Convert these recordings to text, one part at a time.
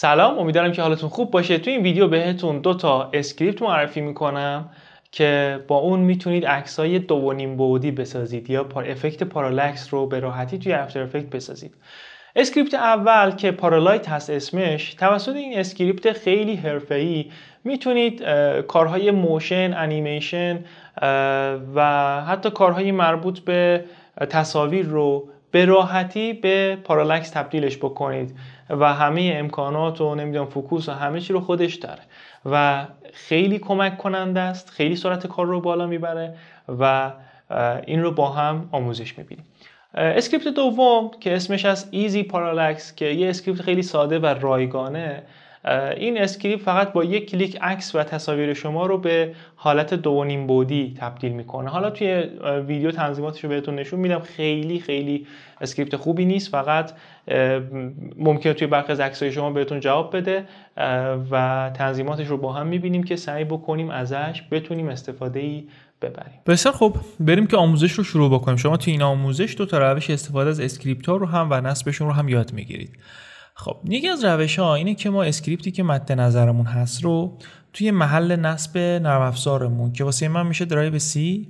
سلام امیدوارم که حالتون خوب باشه تو این ویدیو بهتون دو تا اسکریپت معرفی میکنم که با اون میتونید عکسای دو و نیم بسازید یا پار افکت پارالکس رو به راحتی توی افتر افکت بسازید اسکریپت اول که پارالایت هست اسمش توسط این اسکریپت خیلی حرفه‌ای میتونید کارهای موشن، انیمیشن و حتی کارهای مربوط به تصاویر رو به راحتی به پارالکس تبدیلش بکنید و همه امکانات و نمیدونم فوکوس و همه چی رو خودش داره و خیلی کمک کننده است خیلی سرعت کار رو بالا میبره و این رو با هم آموزش میبینیم اسکریپت دوم که اسمش از ایزی پارالکس که یه اسکریپت خیلی ساده و رایگانه این اسکریپت فقط با یک کلیک عکس و تصاویر شما رو به حالت دو نیم بودی تبدیل میکنه حالا توی ویدیو تنظیماتش رو بهتون نشون میدم خیلی خیلی اسکریپت خوبی نیست فقط ممکنه توی برخی از های شما بهتون جواب بده و تنظیماتش رو با هم میبینیم که سعی بکنیم ازش بتونیم استفاده ای ببریم بسیار خب بریم که آموزش رو شروع بکنیم شما توی این آموزش دو تا روش استفاده از اسکریپت ها رو هم و نصبشون رو هم یاد میگیرید خب یکی از روش ها اینه که ما اسکریپتی که مد نظرمون هست رو توی محل نصب نرم افزارمون که واسه من میشه درایو سی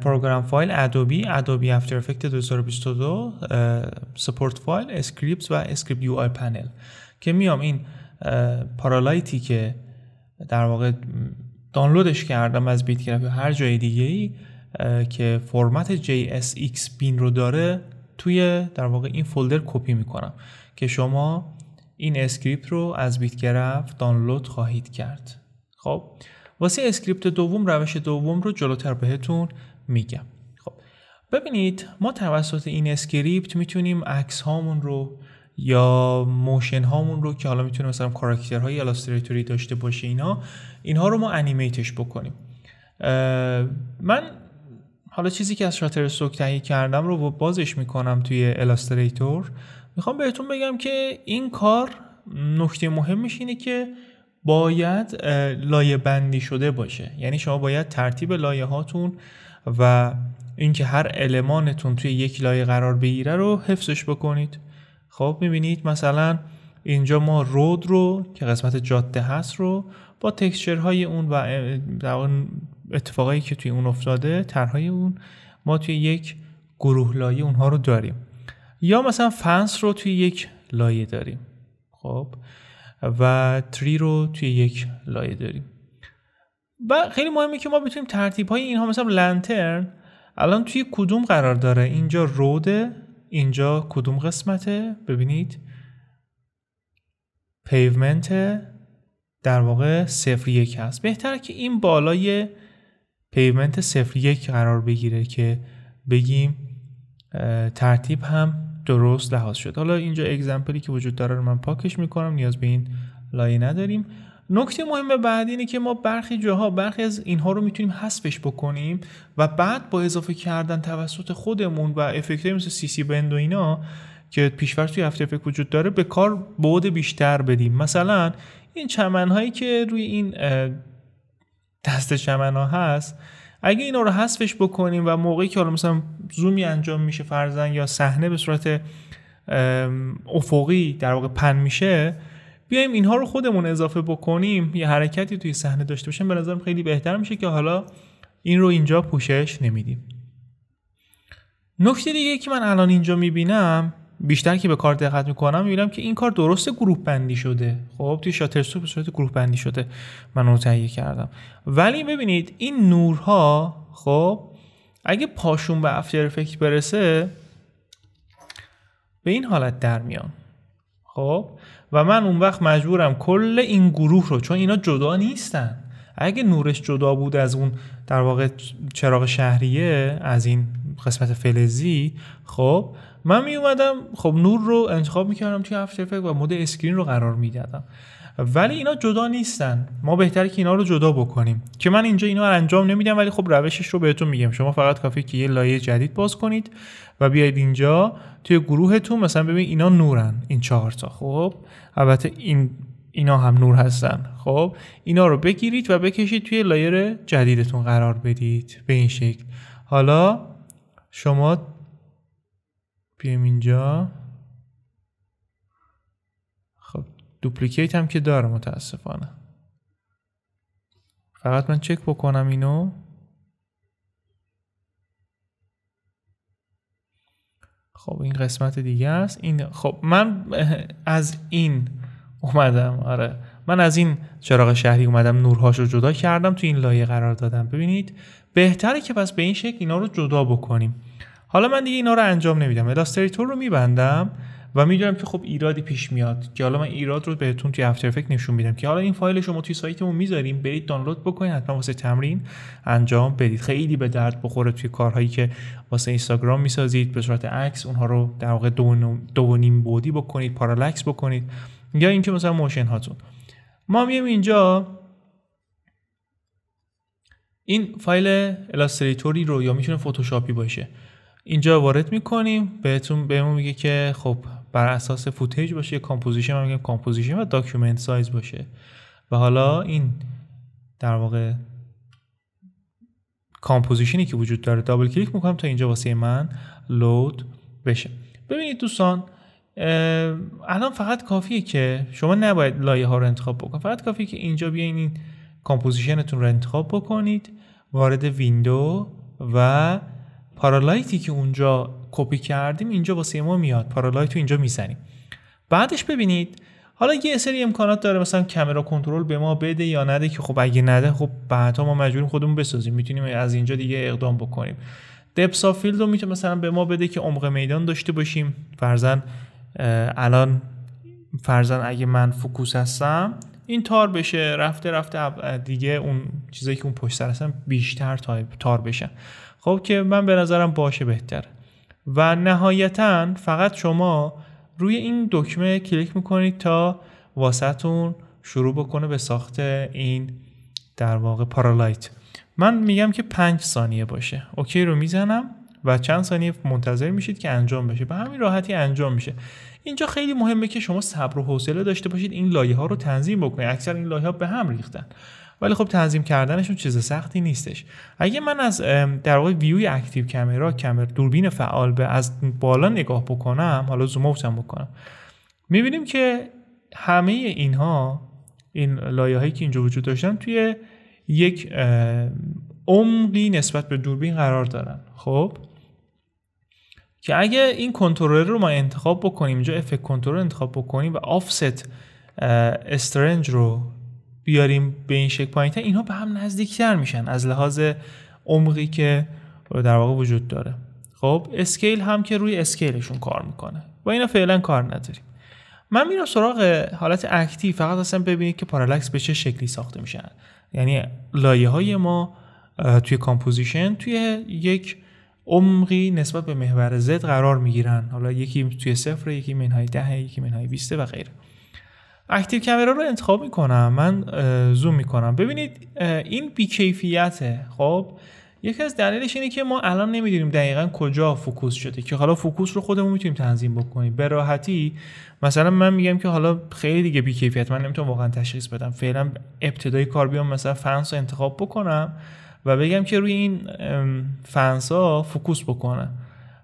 پروگرام فایل ادوبی ادوبی افتر افکت 2022 سپورت فایل اسکریپت و اسکریپت یو آی پنل که میام این پارالایتی که در واقع دانلودش کردم از بیت یا هر جای دیگه ای که فرمت JSX بین رو داره توی در واقع این فولدر کپی میکنم که شما این اسکریپت رو از بیت بیتگرف دانلود خواهید کرد خب واسه اسکریپت دوم روش دوم رو جلوتر بهتون میگم خب ببینید ما توسط این اسکریپت میتونیم عکس هامون رو یا موشن هامون رو که حالا میتونه مثلا کاراکترهای الاستریتوری داشته باشه اینا اینها رو ما انیمیتش بکنیم من حالا چیزی که از شاتر سوک تهیه کردم رو بازش میکنم توی الاستریتور میخوام بهتون بگم که این کار نکته مهمش اینه که باید لایه بندی شده باشه یعنی شما باید ترتیب لایه هاتون و اینکه هر المانتون توی یک لایه قرار بگیره رو حفظش بکنید خب میبینید مثلا اینجا ما رود رو که قسمت جاده هست رو با تکسچر های اون و اتفاقایی که توی اون افتاده طرحهای اون ما توی یک گروه لایه اونها رو داریم یا مثلا فنس رو توی یک لایه داریم خب و تری رو توی یک لایه داریم و خیلی مهمه که ما بتونیم ترتیب های اینها مثلا لنترن الان توی کدوم قرار داره اینجا روده اینجا کدوم قسمته ببینید پیومنت در واقع صفر یک هست بهتر که این بالای پیومنت صفر یک قرار بگیره که بگیم ترتیب هم درست لحاظ شد حالا اینجا اگزمپلی که وجود داره رو من پاکش میکنم نیاز به این لایه نداریم نکته مهم بعد اینه که ما برخی جاها برخی از اینها رو میتونیم حذفش بکنیم و بعد با اضافه کردن توسط خودمون و افکت مثل سی سی بند و اینا که پیشور توی افتر افکت وجود داره به کار بعد بیشتر بدیم مثلا این چمن هایی که روی این دست چمن ها هست اگه اینا رو حذفش بکنیم و موقعی که حالا مثلا زومی انجام میشه فرزن یا صحنه به صورت افقی در واقع پن میشه بیایم اینها رو خودمون اضافه بکنیم یه حرکتی توی صحنه داشته باشیم به نظرم خیلی بهتر میشه که حالا این رو اینجا پوشش نمیدیم نکته دیگه که من الان اینجا میبینم بیشتر که به کار دقت میکنم میبینم که این کار درست گروه بندی شده خب توی شاترستوک به صورت گروه بندی شده من رو تهیه کردم ولی ببینید این نورها خب اگه پاشون به افتر فکر برسه به این حالت در میان خب و من اون وقت مجبورم کل این گروه رو چون اینا جدا نیستن اگه نورش جدا بود از اون در واقع چراغ شهریه از این قسمت فلزی خب من می اومدم خب نور رو انتخاب میکردم توی افتر افکت و مود اسکرین رو قرار میدادم ولی اینا جدا نیستن ما بهتره که اینا رو جدا بکنیم که من اینجا اینا رو انجام نمیدم ولی خب روشش رو بهتون میگم شما فقط کافی که یه لایه جدید باز کنید و بیاید اینجا توی گروهتون مثلا ببین اینا نورن این چهار تا خب البته این اینا هم نور هستن خب اینا رو بگیرید و بکشید توی لایر جدیدتون قرار بدید به این شکل حالا شما بیم اینجا خب دوپلیکیت هم که داره متاسفانه فقط من چک بکنم اینو خب این قسمت دیگه است این خب من از این اومدم آره من از این چراغ شهری اومدم نورهاش رو جدا کردم تو این لایه قرار دادم ببینید بهتره که پس به این شکل اینا رو جدا بکنیم حالا من دیگه اینا رو انجام نمیدم الاستریتور رو میبندم و میدونم که خب ایرادی پیش میاد که حالا من ایراد رو بهتون توی افتر افکت نشون میدم که حالا این فایل شما توی سایتمون میذاریم برید دانلود بکنید حتما واسه تمرین انجام بدید خیلی به درد بخوره توی کارهایی که واسه اینستاگرام میسازید به صورت عکس اونها رو در واقع دو, بودی بکنید پارالکس بکنید یا اینکه مثلا موشن هاتون ما میایم اینجا این فایل الاستریتوری رو یا میتونه فتوشاپی باشه اینجا وارد میکنیم بهتون بهمون میگه که خب بر اساس فوتیج باشه کامپوزیشن من میگم کامپوزیشن و داکیومنت سایز باشه و حالا این در واقع کامپوزیشنی که وجود داره دابل کلیک میکنم تا اینجا واسه من لود بشه ببینید دوستان الان فقط کافیه که شما نباید لایه ها رو انتخاب بکنید فقط کافیه که اینجا بیاین این کامپوزیشنتون رو انتخاب بکنید وارد ویندو و پارالایتی که اونجا کپی کردیم اینجا واسه ما میاد پارالایت رو اینجا میزنیم بعدش ببینید حالا یه سری امکانات داره مثلا کامرا کنترل به ما بده یا نده که خب اگه نده خب بعدا ما مجبوریم خودمون بسازیم میتونیم از اینجا دیگه اقدام بکنیم دپسا فیلد رو میتونه مثلا به ما بده که عمق میدان داشته باشیم فرزن الان فرزن اگه من فوکوس هستم این تار بشه رفته رفته دیگه اون چیزایی که اون پشت سر هستن بیشتر تار بشن خب که من به نظرم باشه بهتر و نهایتا فقط شما روی این دکمه کلیک میکنید تا واسطون شروع بکنه به ساخت این در واقع پارالایت من میگم که پنج ثانیه باشه اوکی رو میزنم و چند ثانیه منتظر میشید که انجام بشه به همین راحتی انجام میشه اینجا خیلی مهمه که شما صبر و حوصله داشته باشید این لایه ها رو تنظیم بکنید اکثر این لایه ها به هم ریختن ولی خب تنظیم کردنشون چیز سختی نیستش اگه من از در واقع ویوی اکتیو کامرا کامر دوربین فعال به از بالا نگاه بکنم حالا زوم اوتم بکنم میبینیم که همه اینها این لایه هایی که اینجا وجود داشتن توی یک عمقی نسبت به دوربین قرار دارن خب که اگه این کنترل رو ما انتخاب بکنیم اینجا افکت کنترل انتخاب بکنیم و آفست استرنج رو بیاریم به این شکل پایین اینها به هم نزدیکتر میشن از لحاظ عمقی که در واقع وجود داره خب اسکیل هم که روی اسکیلشون کار میکنه و اینا فعلا کار نداریم من میرم سراغ حالت اکتی فقط اصلا ببینید که پارالکس به چه شکلی ساخته میشن یعنی لایه های ما توی کامپوزیشن توی یک عمقی نسبت به محور زد قرار می گیرن حالا یکی توی صفر یکی منهای ده یکی منهای 20 و غیره اکتیو کامرا رو انتخاب میکنم من زوم میکنم ببینید این بیکیفیته خب یکی از دلایلش اینه که ما الان نمیدونیم دقیقا کجا فوکوس شده که حالا فوکوس رو خودمون میتونیم تنظیم بکنیم به راحتی مثلا من میگم که حالا خیلی دیگه بیکیفیت من نمیتونم واقعا تشخیص بدم فعلا ابتدای کار بیام مثلا فنس رو انتخاب بکنم و بگم که روی این فنسا فکوس بکنن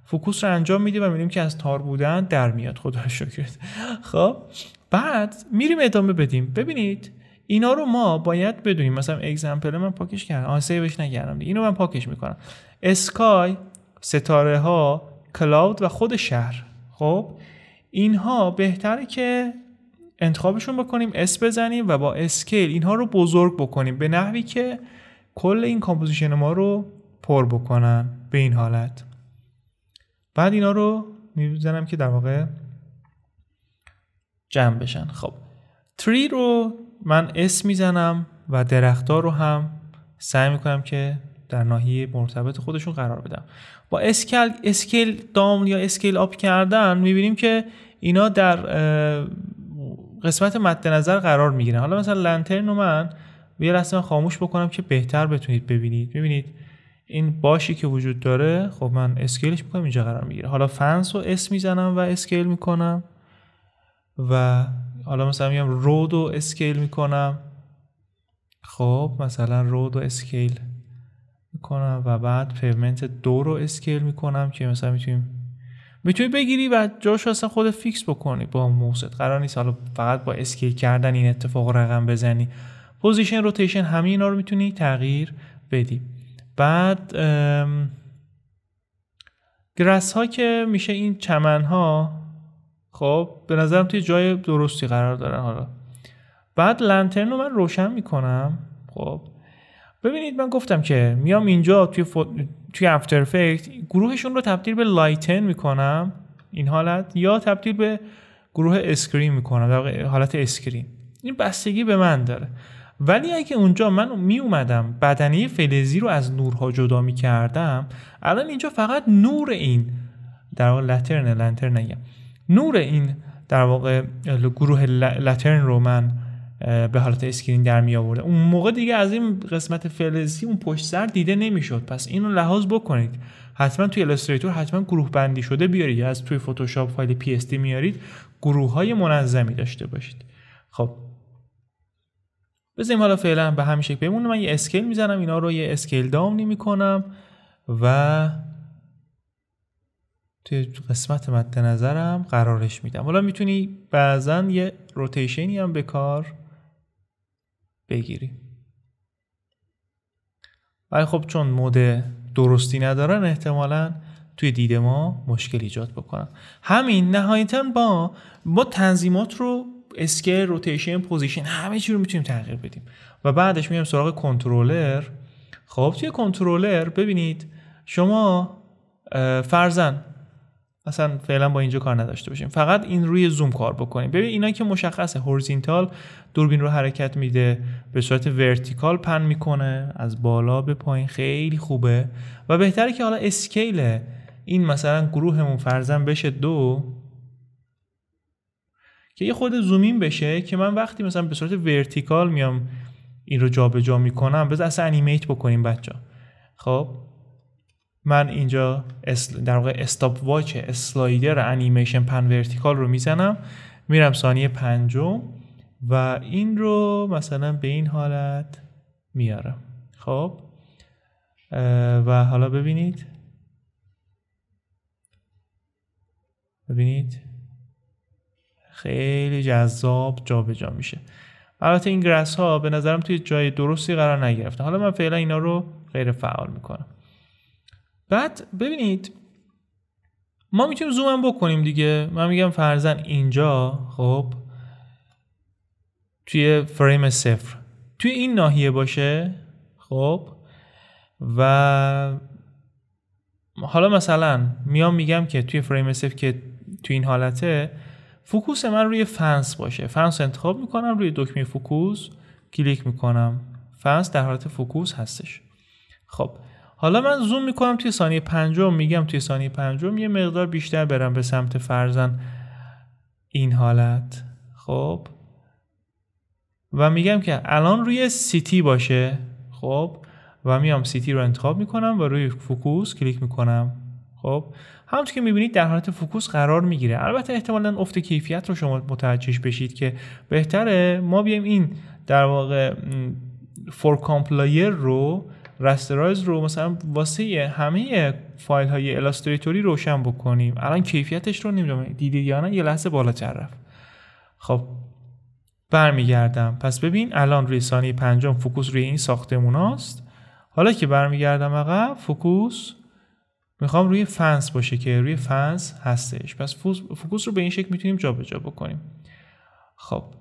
فکوس رو انجام میدیم و میبینیم که از تار بودن در میاد خدا شکرت خب بعد میریم ادامه بدیم ببینید اینا رو ما باید بدونیم مثلا اگزمپل من پاکش کردم آن سیوش اینو من پاکش میکنم اسکای ستاره ها کلاود و خود شهر خب اینها بهتره که انتخابشون بکنیم اس بزنیم و با اسکیل اینها رو بزرگ بکنیم به نحوی که کل این کامپوزیشن ما رو پر بکنن به این حالت بعد اینا رو میزنم که در واقع جمع بشن خب تری رو من اس میزنم و درختار رو هم سعی میکنم که در ناحیه مرتبط خودشون قرار بدم با اسکل اسکیل دام یا اسکیل آپ کردن میبینیم که اینا در قسمت مد نظر قرار میگیرن حالا مثلا لنترن رو من یه لحظه خاموش بکنم که بهتر بتونید ببینید ببینید این باشی که وجود داره خب من اسکیلش میکنم اینجا قرار میگیره حالا فنس رو اس میزنم و اسکیل میکنم و حالا مثلا میگم رود رو اسکیل میکنم خب مثلا رود رو اسکیل میکنم و بعد پیمنت دو رو اسکیل میکنم که مثلا میتونیم میتونی بگیری و جاش اصلا خود فیکس بکنی با موست قرار نیست حالا فقط با اسکیل کردن این اتفاق رقم بزنی پوزیشن روتیشن همه اینا رو میتونی تغییر بدی بعد گرس ها که میشه این چمن ها خب به نظرم توی جای درستی قرار دارن حالا بعد لنترن رو من روشن میکنم خب ببینید من گفتم که میام اینجا توی, فو... توی افتر گروهشون رو تبدیل به لایتن میکنم این حالت یا تبدیل به گروه اسکرین میکنم در حالت اسکرین این بستگی به من داره ولی اگه اونجا من می اومدم بدنه فلزی رو از نورها جدا می کردم الان اینجا فقط نور این در واقع لترن لنترن نگم نور این در واقع گروه لترن رو من به حالت اسکرین در می آورده اون موقع دیگه از این قسمت فلزی اون پشت سر دیده نمیشد پس اینو لحاظ بکنید حتما توی الستریتور حتما گروه بندی شده بیارید یا از توی فتوشاپ فایل پی میارید گروه های منظمی داشته باشید خب بذاریم حالا فعلا به همین شکل بمونه من یه اسکیل میزنم اینا رو یه اسکیل داون میکنم و توی قسمت مد نظرم قرارش میدم حالا میتونی بعضا یه روتیشنی هم به کار بگیری ولی خب چون مود درستی ندارن احتمالا توی دید ما مشکل ایجاد بکنن همین نهایتا با ما تنظیمات رو اسکیل روتیشن پوزیشن همه چی رو میتونیم تغییر بدیم و بعدش میایم سراغ کنترلر خب توی کنترلر ببینید شما فرزن اصلا فعلا با اینجا کار نداشته باشیم فقط این روی زوم کار بکنیم ببین اینا که مشخصه هورزینتال دوربین رو حرکت میده به صورت ورتیکال پن میکنه از بالا به پایین خیلی خوبه و بهتره که حالا اسکیل این مثلا گروهمون فرزن بشه دو که یه خود زومین بشه که من وقتی مثلا به صورت ورتیکال میام این رو جابجا میکنم بذار اصلا انیمیت بکنیم بچه خب من اینجا در واقع استاپ واچ اسلایدر انیمیشن پن ورتیکال رو میزنم میرم ثانیه پنجم و این رو مثلا به این حالت میارم خب و حالا ببینید ببینید خیلی جذاب جابجا جا میشه البته این گرس ها به نظرم توی جای درستی قرار نگرفته حالا من فعلا اینا رو غیر فعال میکنم بعد ببینید ما میتونیم زوم بکنیم دیگه من میگم فرزن اینجا خب توی فریم صفر توی این ناحیه باشه خب و حالا مثلا میام میگم که توی فریم صفر که توی این حالته فوکوس من روی فنس باشه فنس انتخاب میکنم روی دکمه فوکوس کلیک میکنم فنس در حالت فوکوس هستش خب حالا من زوم میکنم توی ثانیه پنجم میگم توی ثانیه پنجم یه مقدار بیشتر برم به سمت فرزن این حالت خب و میگم که الان روی سیتی باشه خب و میام سیتی رو انتخاب میکنم و روی فوکوس کلیک میکنم خب همونطور که میبینید در حالت فوکوس قرار میگیره البته احتمالا افت کیفیت رو شما متوجه بشید که بهتره ما بیایم این در واقع فور کامپلایر رو رسترایز رو مثلا واسه همه فایل های الاستریتوری روشن بکنیم الان کیفیتش رو نمیدونم دیدید یا نه یه لحظه بالا رفت خب برمیگردم پس ببین الان روی ثانیه پنجم فوکوس روی این ساختمون هاست حالا که برمیگردم عقب فوکوس میخوام روی فنس باشه که روی فنس هستش پس فوکوس رو به این شکل میتونیم جابجا بکنیم خب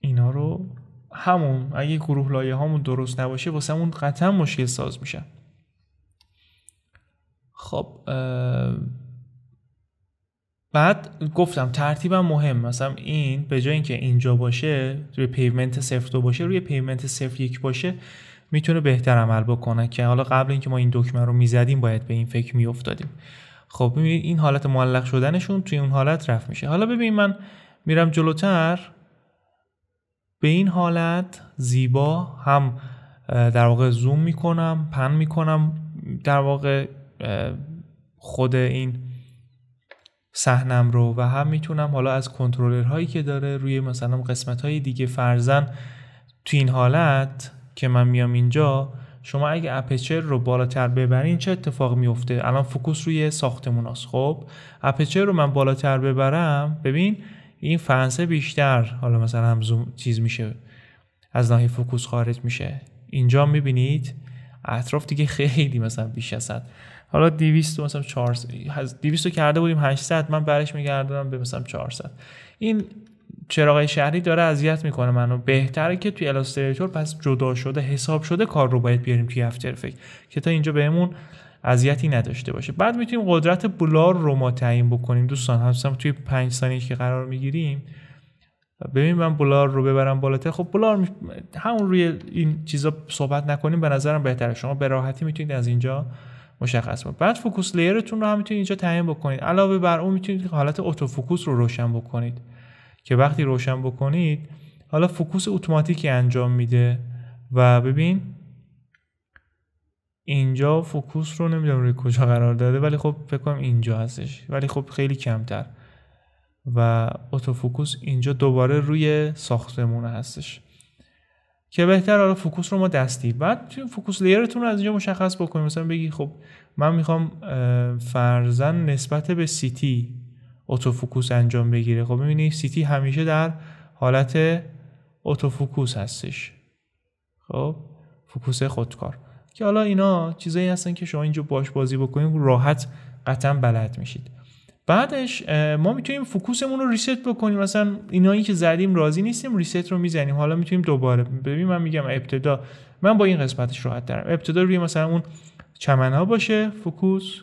اینا رو همون اگه گروه لایه هامون درست نباشه واسمون قطعا مشکل ساز میشه خب بعد گفتم ترتیبم مهم مثلا این به جای اینکه اینجا باشه روی پیومنت صفر دو باشه روی پیومنت صفر یک باشه میتونه بهتر عمل بکنه که حالا قبل اینکه ما این دکمه رو میزدیم باید به این فکر میافتادیم خب ببینید این حالت معلق شدنشون توی اون حالت رفت میشه حالا ببین من میرم جلوتر به این حالت زیبا هم در واقع زوم میکنم پن میکنم در واقع خود این صحنم رو و هم میتونم حالا از کنترلر هایی که داره روی مثلا قسمت های دیگه فرزن توی این حالت که من میام اینجا شما اگه اپچر رو بالاتر ببرین چه اتفاق میفته الان فوکوس روی ساختمون هست خب اپچر رو من بالاتر ببرم ببین این فنسه بیشتر حالا مثلا هم زوم چیز میشه از ناحیه فوکوس خارج میشه اینجا میبینید اطراف دیگه خیلی مثلا بیش از حالا 200 مثلا 400 از 200 کرده بودیم 800 من برش میگردم به مثلا 400 این چراغ شهری داره اذیت میکنه منو بهتره که توی الاستریتور پس جدا شده حساب شده کار رو باید بیاریم توی افتر افکت که تا اینجا بهمون اذیتی نداشته باشه بعد میتونیم قدرت بلار رو ما تعیین بکنیم دوستان همسم توی 5 ثانیه که قرار میگیریم ببینیم من بلار رو ببرم بالاتر خب بلار همون روی این چیزا صحبت نکنیم به نظرم بهتره شما به راحتی میتونید از اینجا مشخص کنید بعد فوکوس لیرتون رو هم میتونید اینجا تعیین بکنید علاوه بر اون میتونید حالت اتو فوکوس رو روشن بکنید که وقتی روشن بکنید حالا فکوس اتوماتیکی انجام میده و ببین اینجا فکوس رو نمیدونم روی کجا قرار داده ولی خب فکر کنم اینجا هستش ولی خب خیلی کمتر و اتوفوکوس اینجا دوباره روی ساختمون هستش که بهتر حالا فوکوس رو ما دستی بعد فوکوس لیرتون رو از اینجا مشخص بکنید مثلا بگی خب من میخوام فرزن نسبت به سیتی اتوفوکوس انجام بگیره خب ببینید سیتی همیشه در حالت اتوفوکوس هستش خب فوکوس خودکار که حالا اینا چیزایی هستن که شما اینجا باش بازی بکنید راحت قطعا بلد میشید بعدش ما میتونیم فوکوسمون رو ریست بکنیم مثلا اینایی که زدیم راضی نیستیم ریسیت رو میزنیم حالا میتونیم دوباره ببین من میگم ابتدا من با این قسمتش راحت دارم ابتدا روی مثلا اون چمنها باشه فوکوس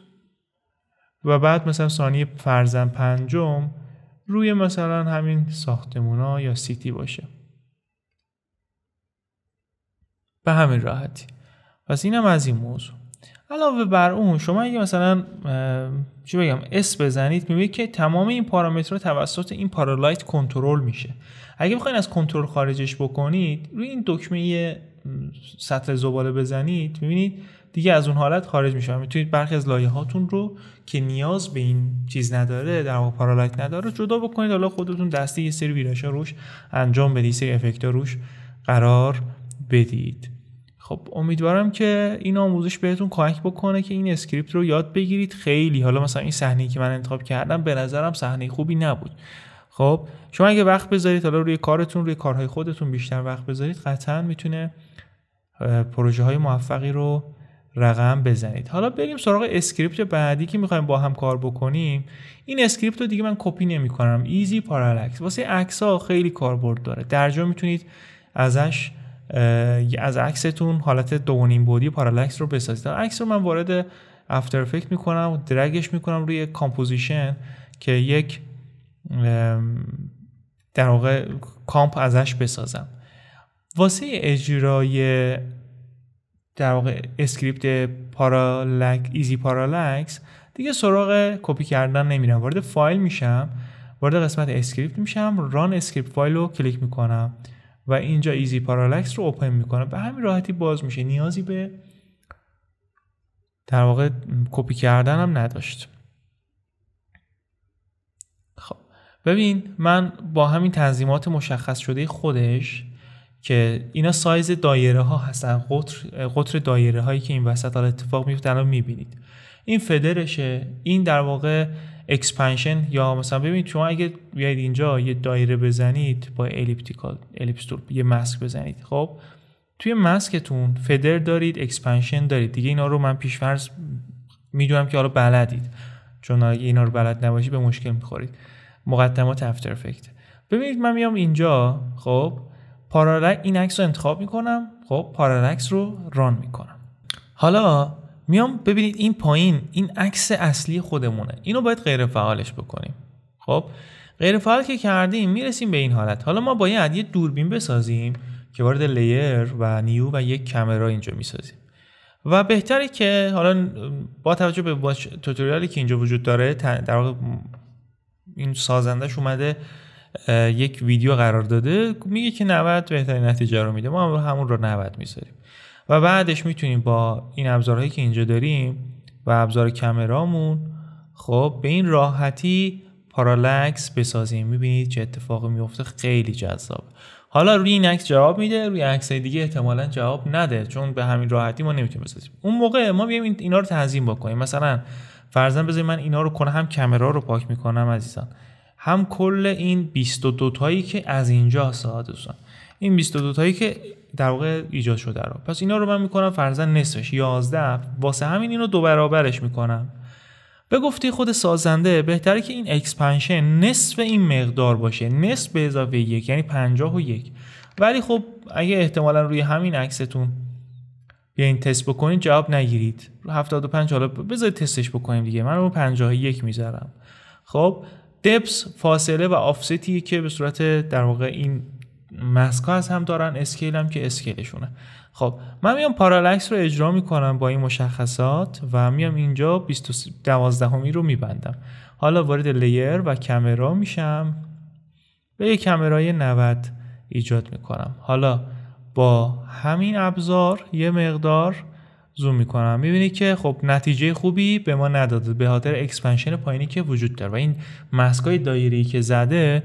و بعد مثلا ثانیه فرزن پنجم روی مثلا همین ساختمونا یا سیتی باشه به همین راحتی پس اینم از این موضوع علاوه بر اون شما اگه مثلا چی بگم اس بزنید میبینید که تمام این پارامترها توسط این پارالایت کنترل میشه اگه بخواید از کنترل خارجش بکنید روی این دکمه سطح زباله بزنید میبینید دیگه از اون حالت خارج میشه میتونید برخی از لایه هاتون رو که نیاز به این چیز نداره در واقع پارالایت نداره جدا بکنید حالا خودتون دستی یه سری ها روش انجام بدید سری افکت روش قرار بدید خب امیدوارم که این آموزش بهتون کمک بکنه که این اسکریپت رو یاد بگیرید خیلی حالا مثلا این صحنه که من انتخاب کردم به نظرم صحنه خوبی نبود خب شما اگه وقت بذارید حالا روی کارتون روی کارهای خودتون بیشتر وقت بذارید قطعا میتونه پروژه های موفقی رو رقم بزنید حالا بریم سراغ اسکریپت بعدی که میخوایم با هم کار بکنیم این اسکریپت رو دیگه من کپی نمیکنم ایزی پارالکس واسه عکس ها خیلی کاربرد داره در جا میتونید ازش از عکستون حالت دوونیم بودی پارالکس رو بسازید عکس رو من وارد افتر افکت میکنم و درگش میکنم روی کامپوزیشن که یک در واقع کامپ ازش بسازم واسه اجرای در واقع اسکریپت پارالک ایزی پارالکس دیگه سراغ کپی کردن نمیرم وارد فایل میشم وارد قسمت اسکریپت میشم ران اسکریپت فایل رو کلیک میکنم و اینجا ایزی پارالکس رو اوپن میکنم به همین راحتی باز میشه نیازی به در واقع کپی کردن هم نداشت خب ببین من با همین تنظیمات مشخص شده خودش که اینا سایز دایره ها هستن قطر قطر دایره هایی که این وسط حال اتفاق میفته الان میبینید این فدرشه این در واقع اکسپنشن یا مثلا ببینید شما اگه بیاید اینجا یه دایره بزنید با الیپتیکال الیپس یه ماسک بزنید خب توی ماسکتون فدر دارید اکسپنشن دارید دیگه اینا رو من فرض میدونم که حالا بلدید چون اگه اینا رو بلد نباشید به مشکل میخورید مقدمات افتر ببینید من میام اینجا خب این عکس رو انتخاب میکنم خب پارالکس رو ران میکنم حالا میام ببینید این پایین این عکس اصلی خودمونه اینو باید غیر فعالش بکنیم خب غیر فعال که کردیم میرسیم به این حالت حالا ما باید یه دوربین بسازیم که وارد لیر و نیو و یک کامرا اینجا میسازیم و بهتره که حالا با توجه به توتوریالی که اینجا وجود داره در واقع این سازندش اومده یک ویدیو قرار داده میگه که 90 بهترین نتیجه رو میده ما هم همون رو 90 میذاریم و بعدش میتونیم با این ابزارهایی که اینجا داریم و ابزار کمرامون خب به این راحتی پارالکس بسازیم میبینید چه اتفاقی میفته خیلی جذاب حالا روی این عکس جواب میده روی عکس دیگه احتمالا جواب نده چون به همین راحتی ما نمیتونیم بسازیم اون موقع ما بیایم اینا رو تنظیم بکنیم مثلا فرضاً بذارید من اینا رو کنم هم کامرا رو پاک میکنم عزیزان هم کل این 22 تایی که از اینجا ساعت دوستان این 22 تایی که در واقع ایجاد شده رو پس اینا رو من میکنم فرزن نصفش 11 واسه همین اینو دو برابرش میکنم به گفته خود سازنده بهتره که این اکسپنشن نصف این مقدار باشه نصف به اضافه یک یعنی 51 ولی خب اگه احتمالا روی همین عکستون این تست بکنید جواب نگیرید رو 75 حالا بذارید تستش بکنیم دیگه من رو 51 میذارم خب دپس فاصله و آفستی که به صورت در واقع این مسکا از هم دارن اسکیل هم که اسکیلشونه خب من میام پارالکس رو اجرا میکنم با این مشخصات و میام اینجا 12 رو میبندم حالا وارد لیر و کمرا میشم به یک کمرای 90 ایجاد میکنم حالا با همین ابزار یه مقدار زوم میکنم میبینی که خب نتیجه خوبی به ما نداده به خاطر اکسپنشن پایینی که وجود داره و این مسکای دایری که زده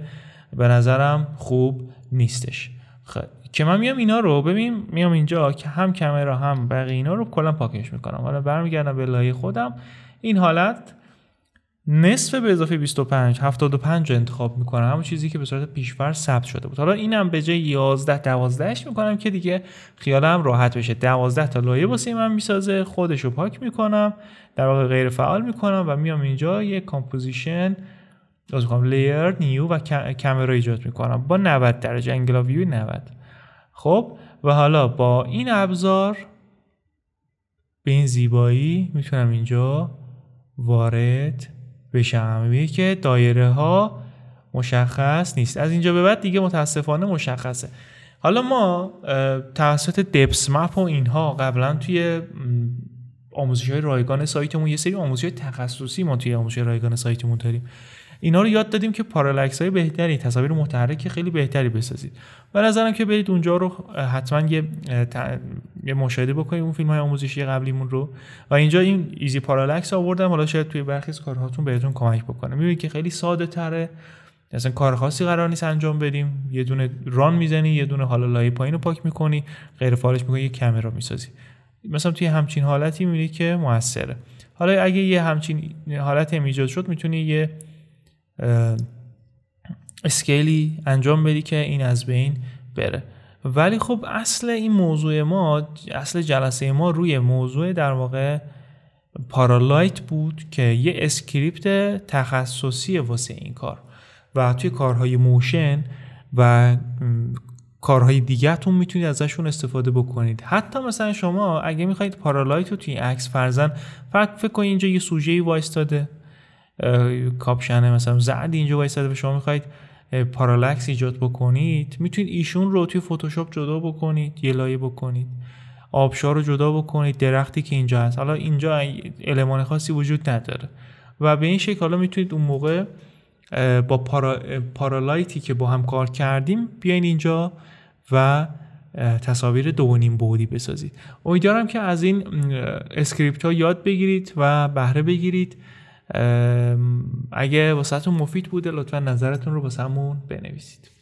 به نظرم خوب نیستش خب. که من میام اینا رو ببین میام اینجا که هم کمره هم بقیه اینا رو کلا پاکش میکنم حالا برمیگردم به لایه خودم این حالت نصف به اضافه 25 75 انتخاب میکنم همون چیزی که به صورت پیشور ثبت شده بود حالا اینم به جای 11 12 میکنم که دیگه خیالم راحت بشه 12 تا لایه واسه من میسازه خودش رو پاک میکنم در واقع غیر فعال میکنم و میام اینجا یه کامپوزیشن از میکنم لیر نیو و کامرا ایجاد میکنم با 90 درجه انگل ویو 90 خب و حالا با این ابزار به این زیبایی میتونم اینجا وارد به که دایره ها مشخص نیست از اینجا به بعد دیگه متاسفانه مشخصه حالا ما توسط دپس مپ و اینها قبلا توی آموزش های رایگان سایتمون یه سری آموزش های تخصصی ما توی آموزش رایگان سایتمون داریم اینا رو یاد دادیم که پارالکس های بهتری تصاویر متحرک خیلی بهتری بسازید و نظرم که برید اونجا رو حتما یه یه مشاهده بکنیم اون فیلم های آموزشی قبلیمون رو و اینجا این ایزی پارالکس آوردم حالا شاید توی برخی از کارهاتون بهتون کمک بکنه میبینید که خیلی ساده تره اصلا کار خاصی قرار نیست انجام بدیم یه دونه ران میزنی یه دونه حالا لایه پایین رو پاک میکنی غیر فعالش میکنی یه رو میسازی مثلا توی همچین حالتی میبینی که موثره حالا اگه یه همچین حالتی هم ایجاد شد میتونی یه اسکیلی انجام بدی که این از بین بره ولی خب اصل این موضوع ما اصل جلسه ما روی موضوع در واقع پارالایت بود که یه اسکریپت تخصصی واسه این کار و توی کارهای موشن و کارهای دیگهتون میتونید ازشون استفاده بکنید حتی مثلا شما اگه میخواید پارالایت رو توی عکس فرزن فقط فکر کنید اینجا یه سوژه ای وایستاده کاپشنه مثلا زرد اینجا وایستاده و شما میخواید پارالکس ایجاد بکنید میتونید ایشون رو توی فتوشاپ جدا بکنید یه لایه بکنید آبشار رو جدا بکنید درختی که اینجا هست حالا اینجا المان خاصی وجود نداره و به این شکل حالا میتونید اون موقع با پارا، پارالایتی که با هم کار کردیم بیاین اینجا و تصاویر دو نیم بودی بسازید امیدوارم که از این اسکریپت ها یاد بگیرید و بهره بگیرید اگه واسهتون مفید بوده لطفا نظرتون رو واسه بنویسید